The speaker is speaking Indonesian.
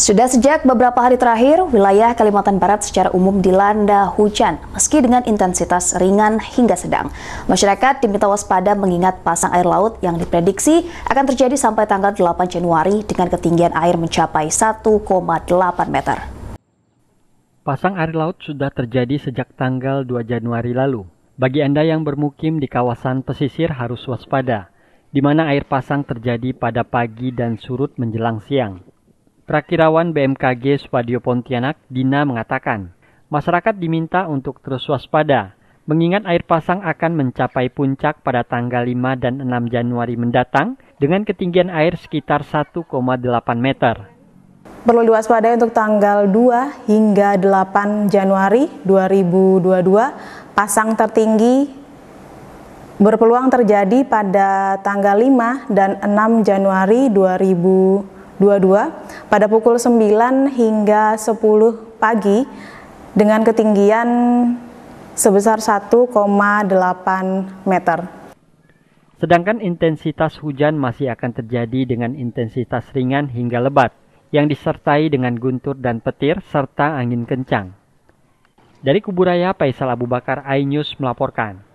Sudah sejak beberapa hari terakhir, wilayah Kalimantan Barat secara umum dilanda hujan, meski dengan intensitas ringan hingga sedang. Masyarakat diminta waspada mengingat pasang air laut yang diprediksi akan terjadi sampai tanggal 8 Januari dengan ketinggian air mencapai 1,8 meter. Pasang air laut sudah terjadi sejak tanggal 2 Januari lalu. Bagi Anda yang bermukim di kawasan pesisir harus waspada, di mana air pasang terjadi pada pagi dan surut menjelang siang. Prakirawan BMKG Swadio Pontianak, Dina mengatakan, masyarakat diminta untuk terus waspada, mengingat air pasang akan mencapai puncak pada tanggal 5 dan 6 Januari mendatang dengan ketinggian air sekitar 1,8 meter. Perlu diwaspadai untuk tanggal 2 hingga 8 Januari 2022, pasang tertinggi berpeluang terjadi pada tanggal 5 dan 6 Januari 2022 pada pukul 9 hingga 10 pagi dengan ketinggian sebesar 1,8 meter. Sedangkan intensitas hujan masih akan terjadi dengan intensitas ringan hingga lebat yang disertai dengan guntur dan petir serta angin kencang. Dari Kuburaya, Faisal Abu Bakar, iNews melaporkan.